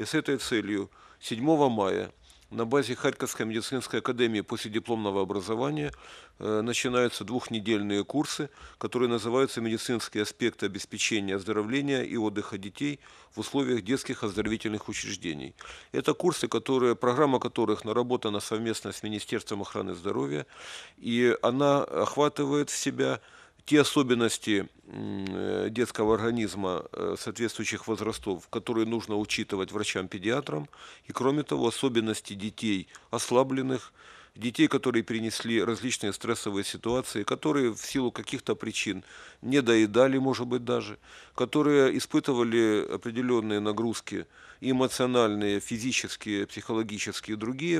И с этой целью 7 мая на базе Харьковской медицинской академии после дипломного образования э, начинаются двухнедельные курсы, которые называются «Медицинские аспекты обеспечения оздоровления и отдыха детей в условиях детских оздоровительных учреждений». Это курсы, которые, программа которых наработана совместно с Министерством охраны здоровья, и она охватывает в себя – те особенности э, детского организма э, соответствующих возрастов, которые нужно учитывать врачам-педиатрам, и кроме того, особенности детей ослабленных, детей, которые перенесли различные стрессовые ситуации, которые в силу каких-то причин не доедали, может быть, даже, которые испытывали определенные нагрузки эмоциональные, физические, психологические и другие,